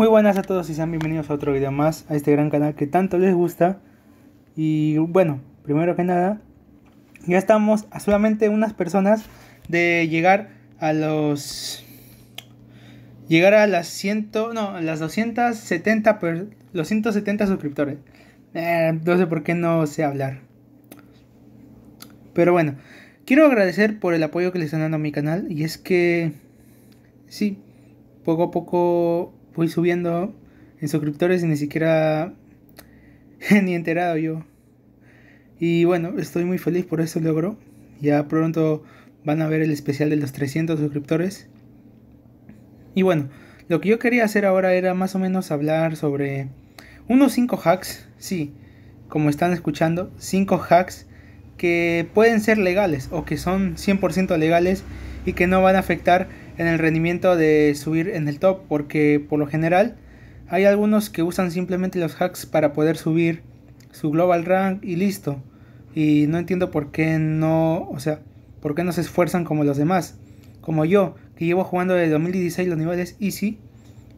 Muy buenas a todos y sean bienvenidos a otro video más a este gran canal que tanto les gusta. Y bueno, primero que nada, ya estamos a solamente unas personas de llegar a los llegar a las 100, no, a las 270 per, los 170 suscriptores. Eh, no sé por qué no sé hablar. Pero bueno, quiero agradecer por el apoyo que le están dando a mi canal y es que sí, poco a poco voy subiendo en suscriptores y ni siquiera ni enterado yo. Y bueno, estoy muy feliz por este logro. Ya pronto van a ver el especial de los 300 suscriptores. Y bueno, lo que yo quería hacer ahora era más o menos hablar sobre unos 5 hacks, sí, como están escuchando, 5 hacks que pueden ser legales o que son 100% legales y que no van a afectar en el rendimiento de subir en el top, porque por lo general hay algunos que usan simplemente los hacks para poder subir su global rank y listo. Y no entiendo por qué no, o sea, por qué no se esfuerzan como los demás. Como yo, que llevo jugando desde 2016 los niveles easy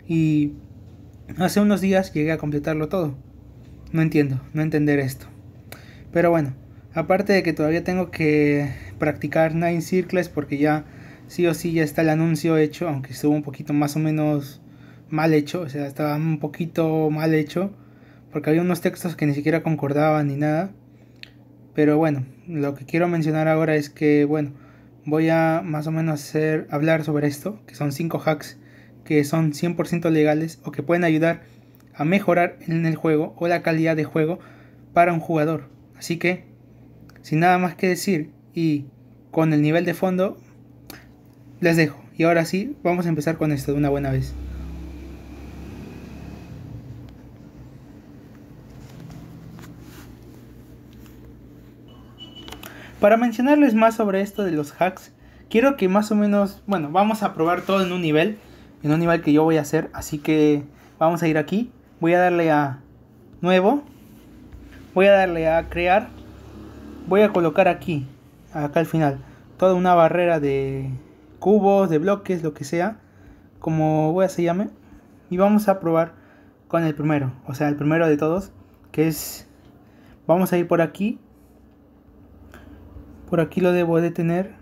y hace unos días llegué a completarlo todo. No entiendo, no entender esto. Pero bueno, aparte de que todavía tengo que practicar Nine Circles porque ya sí o sí ya está el anuncio hecho, aunque estuvo un poquito más o menos mal hecho, o sea, estaba un poquito mal hecho, porque había unos textos que ni siquiera concordaban ni nada. Pero bueno, lo que quiero mencionar ahora es que, bueno, voy a más o menos hacer, hablar sobre esto, que son 5 hacks que son 100% legales o que pueden ayudar a mejorar en el juego o la calidad de juego para un jugador. Así que, sin nada más que decir y con el nivel de fondo, les dejo. Y ahora sí, vamos a empezar con esto de una buena vez. Para mencionarles más sobre esto de los hacks, quiero que más o menos, bueno, vamos a probar todo en un nivel, en un nivel que yo voy a hacer, así que vamos a ir aquí, voy a darle a nuevo, voy a darle a crear, voy a colocar aquí, acá al final, toda una barrera de cubos, de bloques, lo que sea, como a se llame. Y vamos a probar con el primero, o sea, el primero de todos, que es... Vamos a ir por aquí. Por aquí lo debo de tener.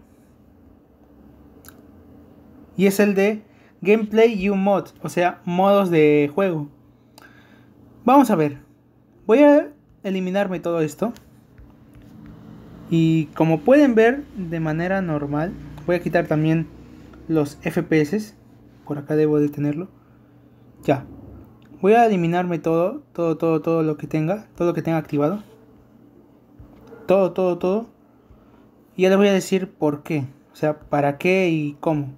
Y es el de Gameplay y mod, o sea, modos de juego. Vamos a ver. Voy a eliminarme todo esto. Y como pueden ver de manera normal, voy a quitar también los FPS. Por acá debo de tenerlo. Ya. Voy a eliminarme todo, todo, todo, todo lo que tenga, todo lo que tenga activado. Todo, todo, todo. Y ya les voy a decir por qué. O sea, para qué y cómo.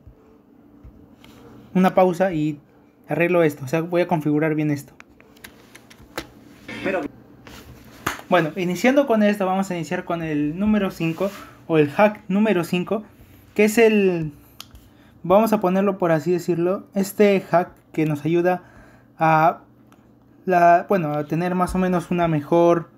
Una pausa y arreglo esto. O sea, voy a configurar bien esto. Bueno, iniciando con esto, vamos a iniciar con el número 5 o el hack número 5 que es el, vamos a ponerlo por así decirlo, este hack que nos ayuda a, bueno, a tener más o menos una mejor,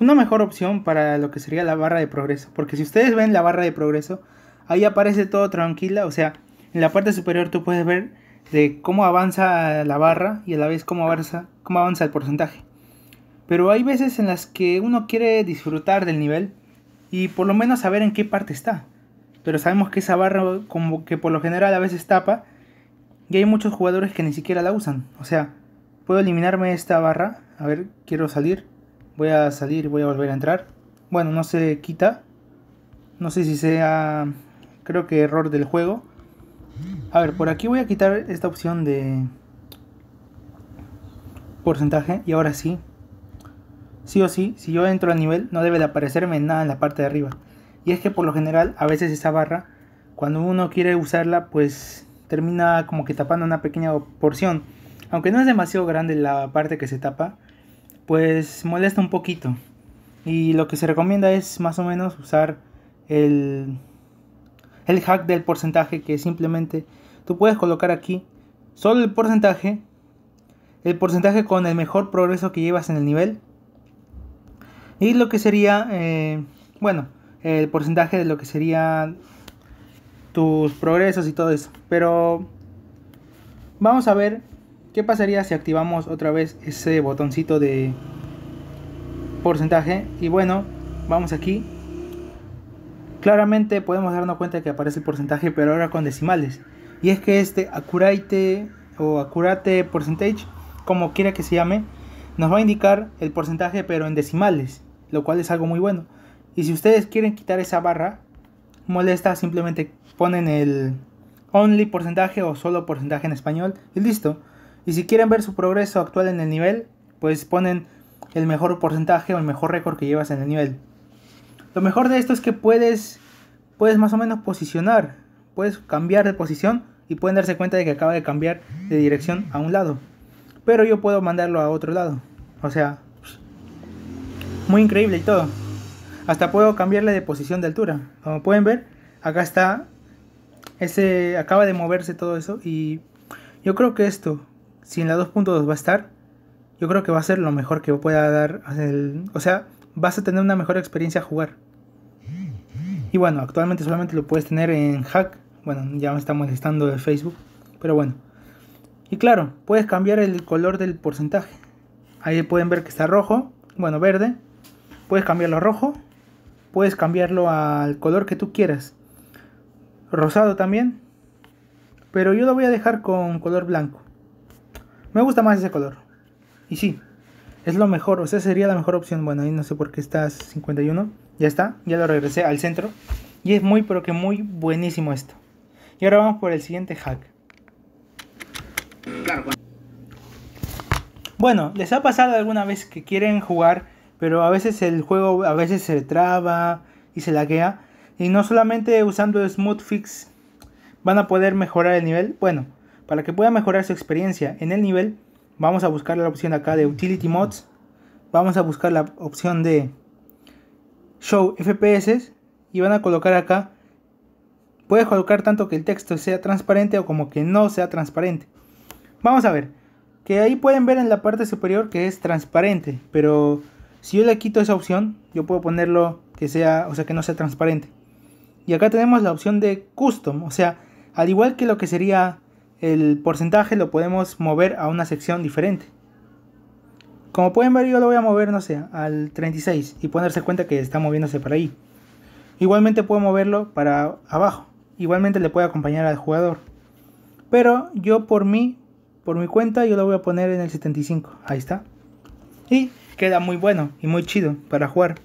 una mejor opción para lo que sería la barra de progreso. Porque si ustedes ven la barra de progreso, ahí aparece todo tranquila, o sea, en la parte superior tú puedes ver de cómo avanza la barra y a la vez cómo avanza, cómo avanza el porcentaje. Pero hay veces en las que uno quiere disfrutar del nivel y por lo menos saber en qué parte está pero sabemos que esa barra como que por lo general a veces tapa y hay muchos jugadores que ni siquiera la usan. O sea, puedo eliminarme esta barra. A ver, quiero salir. Voy a salir, voy a volver a entrar. Bueno, no se quita. No sé si sea, creo que error del juego. A ver, por aquí voy a quitar esta opción de porcentaje. Y ahora sí. Sí o sí, si yo entro al nivel, no debe de aparecerme nada en la parte de arriba. Y es que por lo general a veces esa barra, cuando uno quiere usarla, pues termina como que tapando una pequeña porción. Aunque no es demasiado grande la parte que se tapa, pues molesta un poquito. Y lo que se recomienda es más o menos usar el, el hack del porcentaje que simplemente tú puedes colocar aquí solo el porcentaje, el porcentaje con el mejor progreso que llevas en el nivel y lo que sería, eh, bueno, el porcentaje de lo que serían tus progresos y todo eso. Pero vamos a ver qué pasaría si activamos otra vez ese botoncito de porcentaje. Y bueno, vamos aquí. Claramente podemos darnos cuenta que aparece el porcentaje, pero ahora con decimales. Y es que este accurate o accurate percentage, como quiera que se llame, nos va a indicar el porcentaje pero en decimales, lo cual es algo muy bueno. Y si ustedes quieren quitar esa barra, molesta, simplemente ponen el only porcentaje o solo porcentaje en español y listo. Y si quieren ver su progreso actual en el nivel, pues ponen el mejor porcentaje o el mejor récord que llevas en el nivel. Lo mejor de esto es que puedes, puedes más o menos posicionar, puedes cambiar de posición y pueden darse cuenta de que acaba de cambiar de dirección a un lado. Pero yo puedo mandarlo a otro lado. O sea, pues, muy increíble y todo hasta puedo cambiarle de posición de altura. Como pueden ver, acá está, ese, acaba de moverse todo eso y yo creo que esto, si en la 2.2 va a estar, yo creo que va a ser lo mejor que pueda dar, o sea, vas a tener una mejor experiencia a jugar. Y bueno, actualmente solamente lo puedes tener en hack, bueno, ya me estamos Molestando de Facebook, pero bueno. Y claro, puedes cambiar el color del porcentaje. Ahí pueden ver que está rojo, bueno, verde. Puedes cambiarlo a rojo puedes cambiarlo al color que tú quieras. Rosado también. Pero yo lo voy a dejar con color blanco. Me gusta más ese color. Y sí, es lo mejor, o sea, sería la mejor opción. Bueno, ahí no sé por qué estás. 51. Ya está, ya lo regresé al centro. Y es muy, pero que muy buenísimo esto. Y ahora vamos por el siguiente hack. bueno. bueno, ¿les ha pasado alguna vez que quieren jugar pero a veces el juego a veces se traba y se laguea. Y no solamente usando Smooth Fix van a poder mejorar el nivel. Bueno, para que pueda mejorar su experiencia en el nivel, vamos a buscar la opción acá de Utility Mods. Vamos a buscar la opción de Show FPS y van a colocar acá. Puedes colocar tanto que el texto sea transparente o como que no sea transparente. Vamos a ver. Que ahí pueden ver en la parte superior que es transparente, pero si yo le quito esa opción, yo puedo ponerlo que sea, o sea, que no sea transparente. Y acá tenemos la opción de custom, o sea, al igual que lo que sería el porcentaje, lo podemos mover a una sección diferente. Como pueden ver, yo lo voy a mover, no sé, al 36 y ponerse cuenta que está moviéndose para ahí. Igualmente puedo moverlo para abajo. Igualmente le puedo acompañar al jugador. Pero yo por mí, por mi cuenta, yo lo voy a poner en el 75. Ahí está. Y queda muy bueno y muy chido para jugar.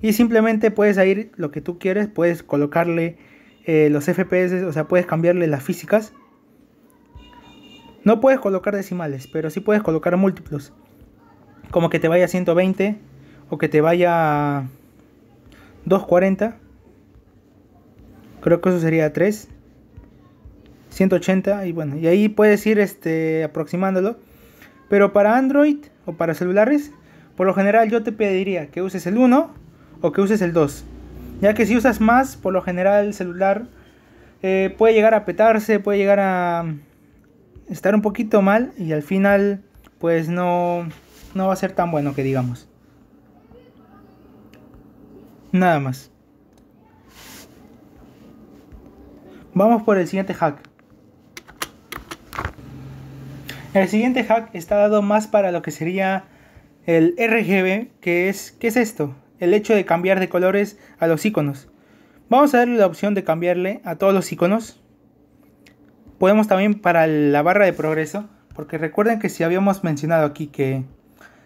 Y simplemente puedes ir lo que tú quieres, puedes colocarle eh, los FPS, o sea, puedes cambiarle las físicas. No puedes colocar decimales, pero sí puedes colocar múltiplos. Como que te vaya 120 o que te vaya 240. Creo que eso sería 3. 180 y bueno, y ahí puedes ir este aproximándolo. Pero para Android o para celulares por lo general yo te pediría que uses el 1 o que uses el 2. Ya que si usas más, por lo general el celular eh, puede llegar a petarse, puede llegar a mm, estar un poquito mal y al final pues no, no va a ser tan bueno que digamos. Nada más. Vamos por el siguiente hack. El siguiente hack está dado más para lo que sería el RGB, que es, ¿qué es esto? El hecho de cambiar de colores a los iconos. Vamos a darle la opción de cambiarle a todos los iconos. Podemos también para la barra de progreso, porque recuerden que si habíamos mencionado aquí que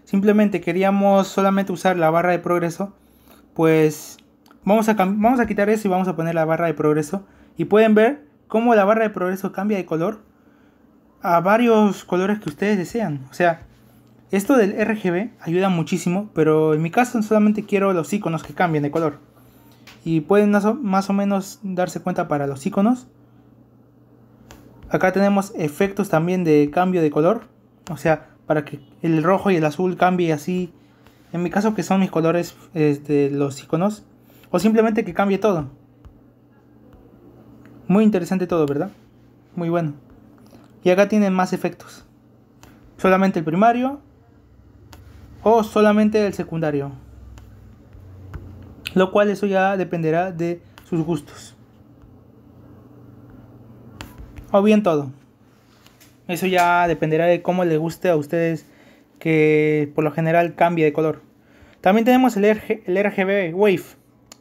simplemente queríamos solamente usar la barra de progreso, pues vamos a, vamos a quitar eso y vamos a poner la barra de progreso. Y pueden ver cómo la barra de progreso cambia de color a varios colores que ustedes desean. O sea, esto del RGB ayuda muchísimo, pero en mi caso solamente quiero los iconos que cambien de color. Y pueden más o menos darse cuenta para los iconos. Acá tenemos efectos también de cambio de color. O sea, para que el rojo y el azul cambie así. En mi caso que son mis colores de este, los iconos. O simplemente que cambie todo. Muy interesante todo, ¿verdad? Muy bueno. Y acá tienen más efectos. Solamente el primario, o solamente el secundario. Lo cual eso ya dependerá de sus gustos. O bien todo. Eso ya dependerá de cómo Le guste a ustedes que por lo general cambie de color. También tenemos el, el RGB Wave.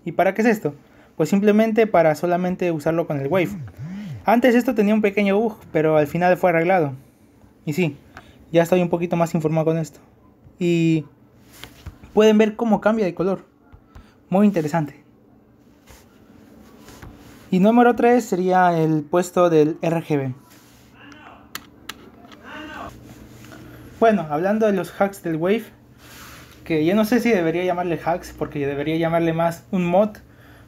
¿Y para qué es esto? Pues simplemente para solamente usarlo con el Wave. Antes esto tenía un pequeño bug, pero al final fue arreglado. Y sí, ya estoy un poquito más informado con esto y pueden ver cómo cambia de color. Muy interesante. Y número 3 sería el puesto del RGB. Bueno, hablando de los hacks del Wave, que yo no sé si debería llamarle hacks, porque debería llamarle más un mod,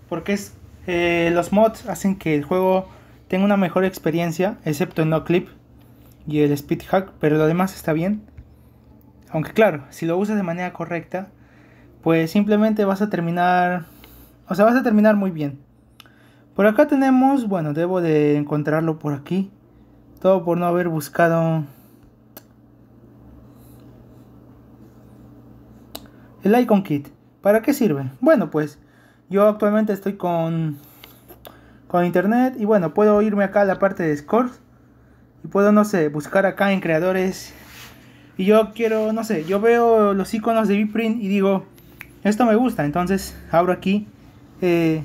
porque es, eh, los mods hacen que el juego tenga una mejor experiencia, excepto el no clip y el speed hack, pero lo demás está bien. Aunque claro, si lo usas de manera correcta, pues simplemente vas a terminar, o sea, vas a terminar muy bien. Por acá tenemos, bueno, debo de encontrarlo por aquí. Todo por no haber buscado el Icon Kit. ¿Para qué sirve? Bueno, pues yo actualmente estoy con con internet y bueno, puedo irme acá a la parte de Discord y puedo no sé, buscar acá en creadores y yo quiero, no sé, yo veo los iconos de Bprint y digo, esto me gusta. Entonces abro aquí, eh,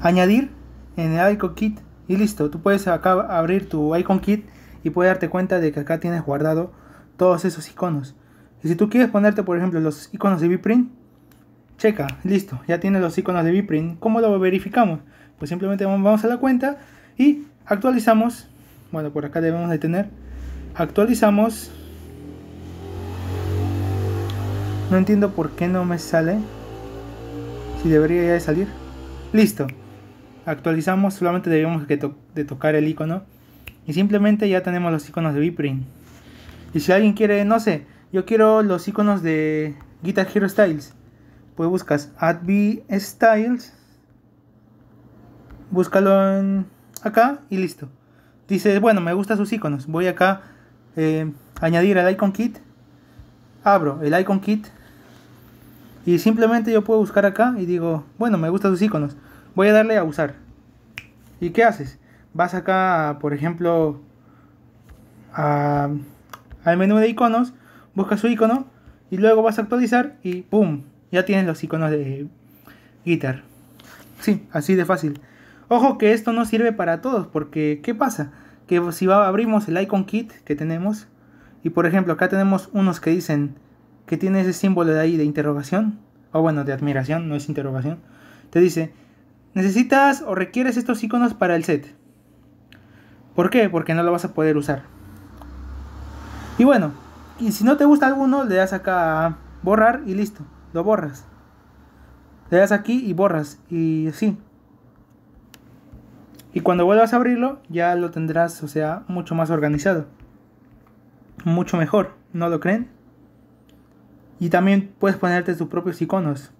añadir en el icon kit y listo. Tú puedes acá abrir tu icon kit y puedes darte cuenta de que acá tienes guardado todos esos iconos. Y si tú quieres ponerte, por ejemplo, los iconos de Bprint, checa, listo, ya tienes los iconos de Bprint. ¿Cómo lo verificamos? Pues simplemente vamos a la cuenta y actualizamos. Bueno, por acá debemos de tener actualizamos no entiendo por qué no me sale si debería ya de salir listo actualizamos solamente debemos de tocar el icono y simplemente ya tenemos los iconos de Bprint y si alguien quiere no sé yo quiero los iconos de Guitar Hero Styles pues buscas Advi Styles búscalo acá y listo dices bueno me gustan sus iconos voy acá eh, añadir el icon kit abro el icon kit y simplemente yo puedo buscar acá y digo bueno me gustan sus iconos voy a darle a usar y qué haces vas acá por ejemplo al menú de iconos buscas su icono y luego vas a actualizar y ¡pum! ya tienes los iconos de guitar sí así de fácil ojo que esto no sirve para todos porque qué pasa que si va, abrimos el icon kit que tenemos, y por ejemplo acá tenemos unos que dicen que tiene ese símbolo de ahí de interrogación, o bueno, de admiración, no es interrogación, te dice, necesitas o requieres estos iconos para el set. ¿Por qué? Porque no lo vas a poder usar. Y bueno, y si no te gusta alguno, le das acá borrar y listo, lo borras. Le das aquí y borras, y así. Y cuando vuelvas a abrirlo, ya lo tendrás, o sea, mucho más organizado. Mucho mejor, ¿no lo creen? Y también puedes ponerte tus propios iconos.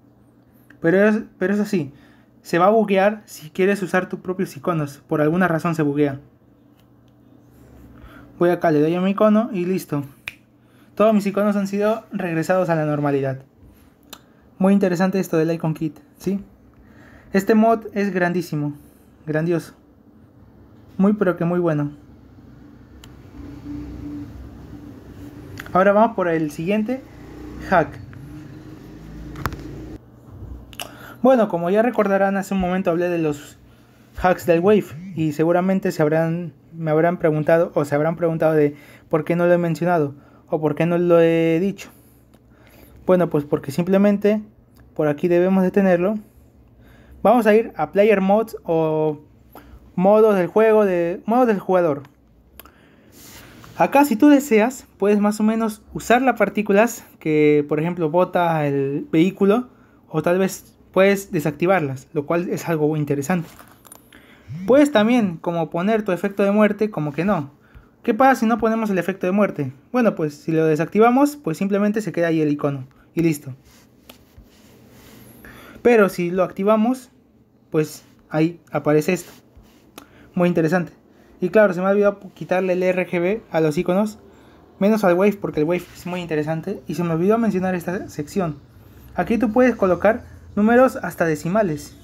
Pero, es, pero es así. se va a buguear si quieres usar tus propios iconos. Por alguna razón se buguea. Voy acá, le doy a mi icono y listo. Todos mis iconos han sido regresados a la normalidad. Muy interesante esto del Icon Kit, ¿sí? Este mod es grandísimo, grandioso. Muy pero que muy bueno. Ahora vamos por el siguiente hack. Bueno, como ya recordarán, hace un momento hablé de los hacks del Wave y seguramente se habrán, me habrán preguntado o se habrán preguntado de por qué no lo he mencionado o por qué no lo he dicho. Bueno, pues porque simplemente por aquí debemos de tenerlo. Vamos a ir a Player mods o modos del juego, de modos del jugador. Acá si tú deseas, puedes más o menos usar las partículas que por ejemplo bota el vehículo o tal vez puedes desactivarlas, lo cual es algo interesante. Puedes también como poner tu efecto de muerte, como que no. ¿Qué pasa si no ponemos el efecto de muerte? Bueno, pues si lo desactivamos, pues simplemente se queda ahí el icono y listo. Pero si lo activamos, pues ahí aparece esto muy interesante. Y claro, se me ha olvidado quitarle el RGB a los iconos, menos al Wave porque el Wave es muy interesante. Y se me olvidó mencionar esta sección. Aquí tú puedes colocar números hasta decimales.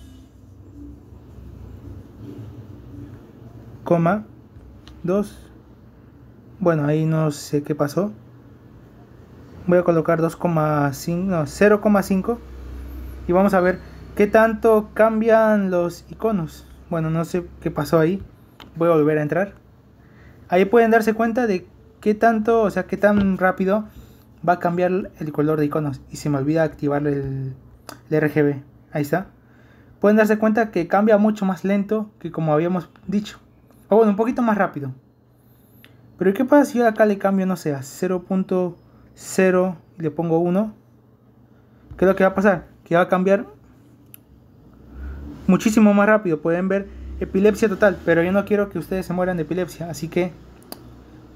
Coma 2. Bueno, ahí no sé qué pasó. Voy a colocar 2,5, no, 0,5 y vamos a ver qué tanto cambian los iconos. Bueno, no sé qué pasó ahí. Voy a volver a entrar. Ahí pueden darse cuenta de qué tanto, o sea, qué tan rápido va a cambiar el color de iconos. Y se me olvida activar el, RGB. Ahí está. Pueden darse cuenta que cambia mucho más lento que como habíamos dicho. O bueno, un poquito más rápido. Pero ¿qué pasa si yo acá le cambio, no sé, a 0.0 y le pongo 1? ¿Qué es lo que va a pasar? Que va a cambiar muchísimo más rápido. Pueden ver epilepsia total, pero yo no quiero que ustedes se mueran de epilepsia, así que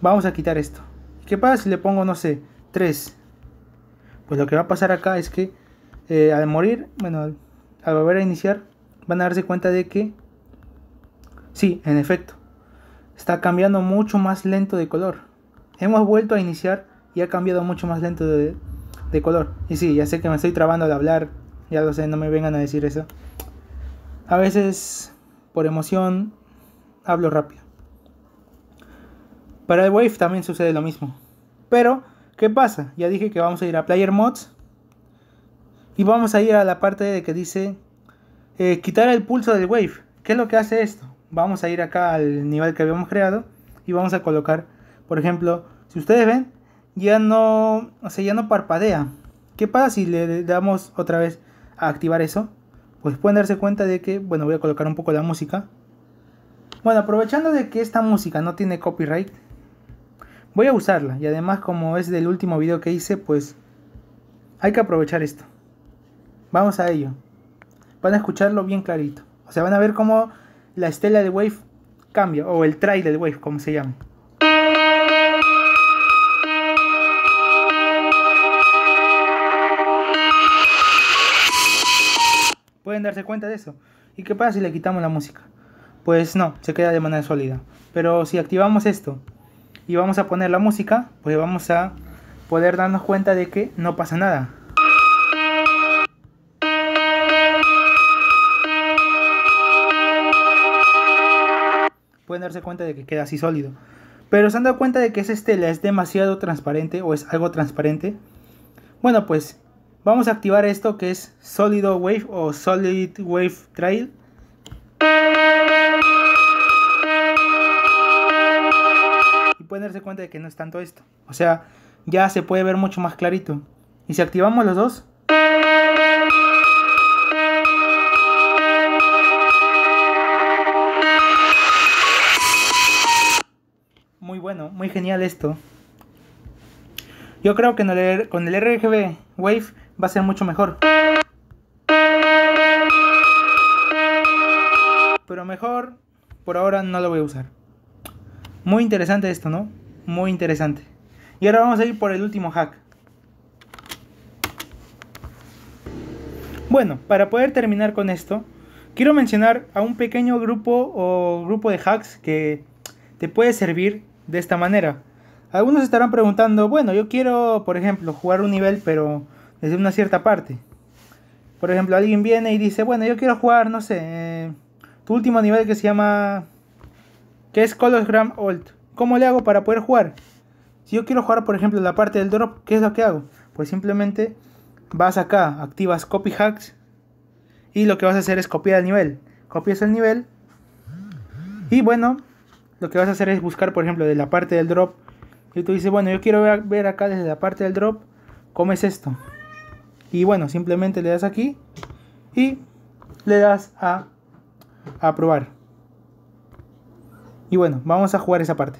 vamos a quitar esto. ¿Qué pasa si le pongo, no sé, 3? Pues lo que va a pasar acá es que eh, al morir, bueno, al, volver a iniciar, van a darse cuenta de que, sí, en efecto, está cambiando mucho más lento de color. Hemos vuelto a iniciar y ha cambiado mucho más lento de, de color. Y sí, ya sé que me estoy trabando al hablar, ya lo sé, no me vengan a decir eso. A veces, por emoción, hablo rápido. Para el Wave también sucede lo mismo. Pero, ¿qué pasa? Ya dije que vamos a ir a Player Mods. Y vamos a ir a la parte de que dice eh, quitar el pulso del Wave. ¿Qué es lo que hace esto? Vamos a ir acá al nivel que habíamos creado y vamos a colocar, por ejemplo, si ustedes ven, ya no, ya no parpadea. ¿Qué pasa si le damos otra vez a activar eso? pues pueden darse cuenta de que, bueno, voy a colocar un poco la música. Bueno, aprovechando de que esta música no tiene copyright, voy a usarla. Y además, como es del último video que hice, pues hay que aprovechar esto. Vamos a ello. Van a escucharlo bien clarito. O sea, van a ver cómo la estela de Wave cambia, o el trail de Wave, como se llama. Pueden darse cuenta de eso. ¿Y qué pasa si le quitamos la música? Pues no, se queda de manera sólida. Pero si activamos esto y vamos a poner la música, pues vamos a poder darnos cuenta de que no pasa nada. Pueden darse cuenta de que queda así sólido. Pero se han dado cuenta de que esa estela es demasiado transparente o es algo transparente. Bueno, pues Vamos a activar esto que es Sólido Wave o Solid Wave Trail. Y pueden darse cuenta de que no es tanto esto. O sea, ya se puede ver mucho más clarito. Y si activamos los dos, muy bueno, muy genial esto. Yo creo que con el RGB Wave va a ser mucho mejor. Pero mejor, por ahora no lo voy a usar. Muy interesante esto, ¿no? Muy interesante. Y ahora vamos a ir por el último hack. Bueno, para poder terminar con esto, quiero mencionar a un pequeño grupo o grupo de hacks que te puede servir de esta manera. Algunos estarán preguntando, bueno, yo quiero, por ejemplo, jugar un nivel, pero desde una cierta parte. Por ejemplo, alguien viene y dice, bueno, yo quiero jugar, no sé, eh, tu último nivel que se llama... que es Colosgram Old. ¿Cómo le hago para poder jugar? Si yo quiero jugar, por ejemplo, la parte del drop, ¿qué es lo que hago? Pues simplemente vas acá, activas Copy Hacks y lo que vas a hacer es copiar el nivel. Copias el nivel y bueno, lo que vas a hacer es buscar, por ejemplo, de la parte del drop. Y tú dices, bueno, yo quiero ver acá desde la parte del drop cómo es esto. Y bueno, simplemente le das aquí y le das a aprobar. Y bueno, vamos a jugar esa parte.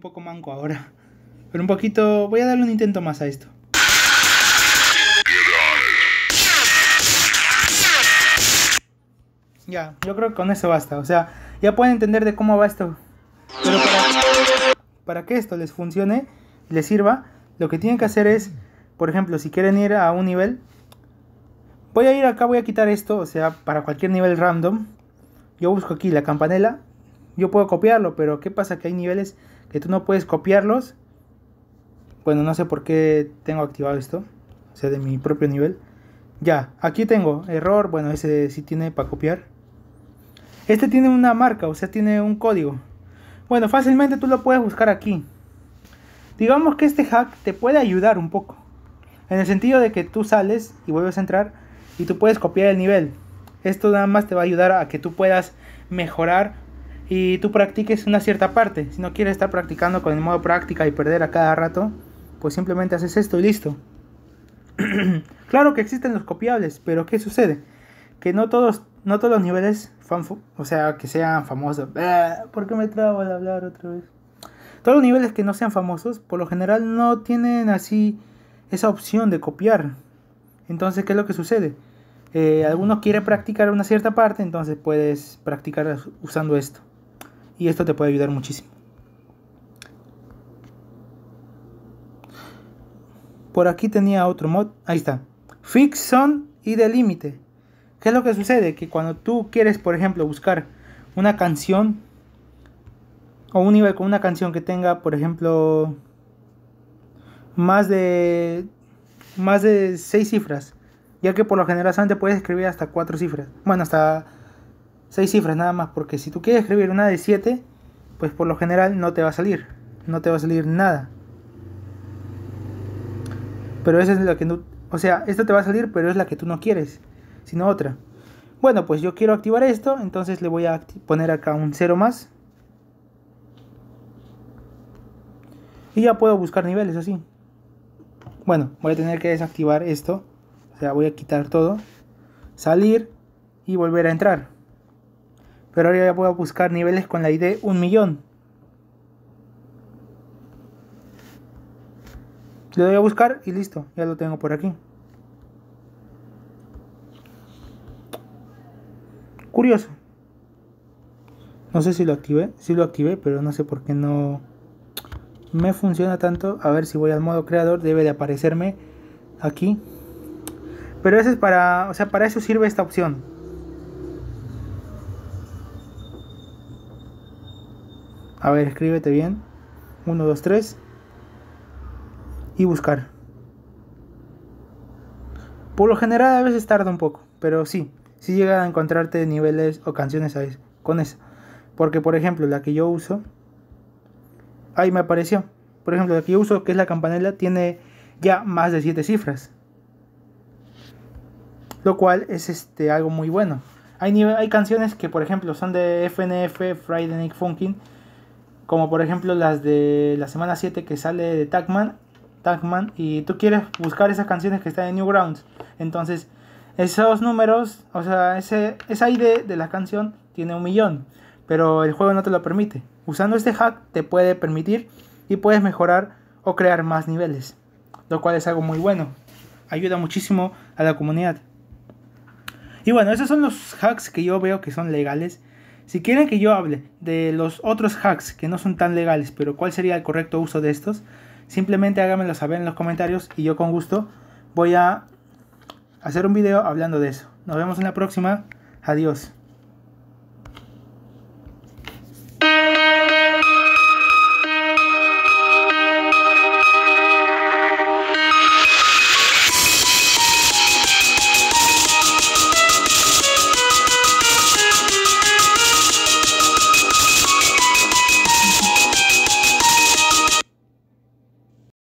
un poco manco ahora. Pero un poquito... Voy a darle un intento más a esto. Ya, yo creo que con eso basta. O sea, ya pueden entender de cómo va esto. Pero para, que esto les funcione, les sirva, lo que tienen que hacer es, por ejemplo, si quieren ir a un nivel, voy a ir acá, voy a quitar esto, o sea, para cualquier nivel random. Yo busco aquí la campanela, yo puedo copiarlo, pero ¿qué pasa? Que hay niveles que tú no puedes copiarlos. Bueno, no sé por qué tengo activado esto, o sea, de mi propio nivel. Ya, aquí tengo error, bueno, ese sí tiene para copiar. Este tiene una marca, o sea, tiene un código. Bueno, fácilmente tú lo puedes buscar aquí. Digamos que este hack te puede ayudar un poco. En el sentido de que tú sales y vuelves a entrar y tú puedes copiar el nivel. Esto nada más te va a ayudar a que tú puedas mejorar y tú practiques una cierta parte. Si no quieres estar practicando con el modo práctica y perder a cada rato, pues simplemente haces esto y listo. claro que existen los copiables, pero ¿qué sucede? Que no todos, no todos los niveles, o sea, que sean famosos. Ah, ¿Por qué me trabo al hablar otra vez? Todos los niveles que no sean famosos, por lo general no tienen así esa opción de copiar. Entonces, ¿qué es lo que sucede? Eh, algunos quieren practicar una cierta parte, entonces puedes practicar usando esto y esto te puede ayudar muchísimo. Por aquí tenía otro mod, ahí está, fix son y delimite. ¿Qué es lo que sucede? Que cuando tú quieres, por ejemplo, buscar una canción o un nivel con una canción que tenga, por ejemplo, más de más de 6 cifras, ya que por lo general solamente puedes escribir hasta cuatro cifras, bueno, hasta 6 cifras nada más, porque si tú quieres escribir una de 7, pues por lo general no te va a salir, no te va a salir nada. Pero esa es la que no, o sea, esta te va a salir, pero es la que tú no quieres, sino otra. Bueno, pues yo quiero activar esto, entonces le voy a poner acá un 0 más. Y ya puedo buscar niveles así. Bueno, voy a tener que desactivar esto. O sea, voy a quitar todo. Salir y volver a entrar pero ahora ya voy a buscar niveles con la ID un millón. Le doy a buscar y listo, ya lo tengo por aquí. Curioso. No sé si lo activé, si lo activé, pero no sé por qué no me funciona tanto. A ver si voy al modo creador, debe de aparecerme aquí. Pero eso es para, o sea, para eso sirve esta opción. A ver, escríbete bien. 1, 2, 3. Y buscar. Por lo general a veces tarda un poco, pero sí, sí llega a encontrarte niveles o canciones con eso, con esa. Porque por ejemplo, la que yo uso, ahí me apareció. Por ejemplo, la que yo uso, que es la campanela, tiene ya más de 7 cifras. Lo cual es este, algo muy bueno. Hay, hay canciones que, por ejemplo, son de FNF, Friday Night Funkin', como por ejemplo las de la semana 7 que sale de Tagman, y tú quieres buscar esas canciones que están en Newgrounds. Entonces, esos números, o sea, ese, esa ID de la canción tiene un millón, pero el juego no te lo permite. Usando este hack te puede permitir y puedes mejorar o crear más niveles, lo cual es algo muy bueno. Ayuda muchísimo a la comunidad. Y bueno, esos son los hacks que yo veo que son legales si quieren que yo hable de los otros hacks que no son tan legales, pero cuál sería el correcto uso de estos, simplemente háganmelo saber en los comentarios y yo con gusto voy a hacer un video hablando de eso. Nos vemos en la próxima. Adiós.